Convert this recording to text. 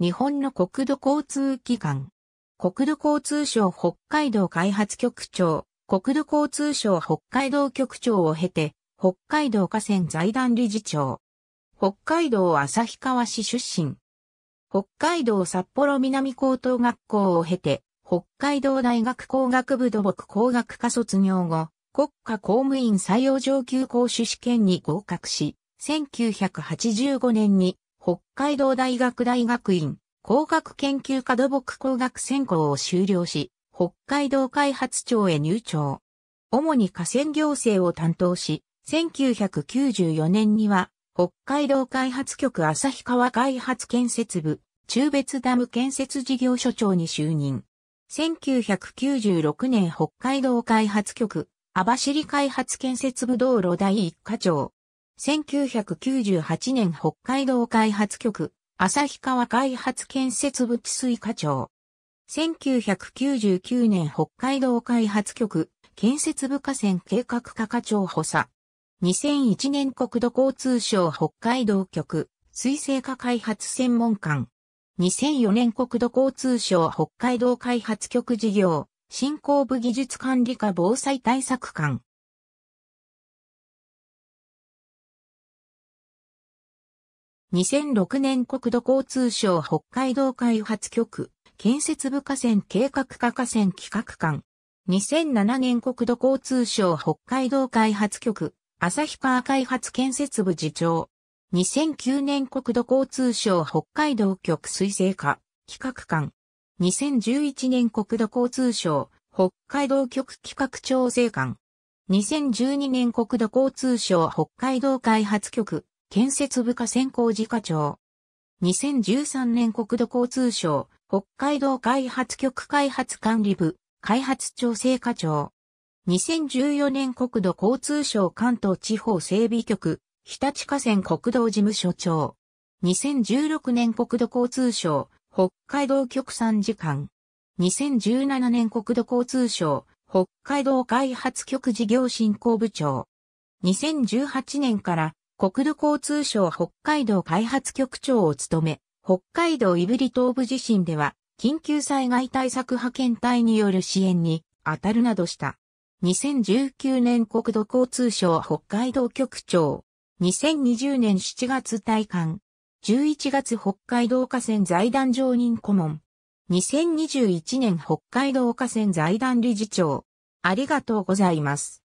日本の国土交通機関。国土交通省北海道開発局長、国土交通省北海道局長を経て、北海道河川財団理事長。北海道旭川市出身。北海道札幌南高等学校を経て、北海道大学工学部土木工学科卒業後、国家公務員採用上級講師試験に合格し、1985年に北海道大学大学院工学研究科土木工学専攻を修了し、北海道開発庁へ入庁。主に河川行政を担当し、1994年には北海道開発局旭川開発建設部中別ダム建設事業所長に就任。1996年北海道開発局網走開発建設部道路第一課長。1998年北海道開発局、旭川開発建設部治水課長。1999年北海道開発局、建設部河川計画課課長補佐。2001年国土交通省北海道局、水生化開発専門官。2004年国土交通省北海道開発局事業、振興部技術管理課防災対策官。2006年国土交通省北海道開発局、建設部河川計画課河川企画官。2007年国土交通省北海道開発局、旭川開発建設部次長。2009年国土交通省北海道局水政課、企画官。2011年国土交通省北海道局企画調整官。2012年国土交通省北海道開発局建設部下専攻事課長。2013年国土交通省、北海道開発局開発管理部、開発調整課長。2014年国土交通省関東地方整備局、日立河川国道事務所長。2016年国土交通省、北海道局参事官。2017年国土交通省、北海道開発局事業振興部長。2018年から国土交通省北海道開発局長を務め、北海道胆振東部地震では、緊急災害対策派遣隊による支援に当たるなどした。2019年国土交通省北海道局長。2020年7月退官。11月北海道河川財団常任顧問。2021年北海道河川財団理事長。ありがとうございます。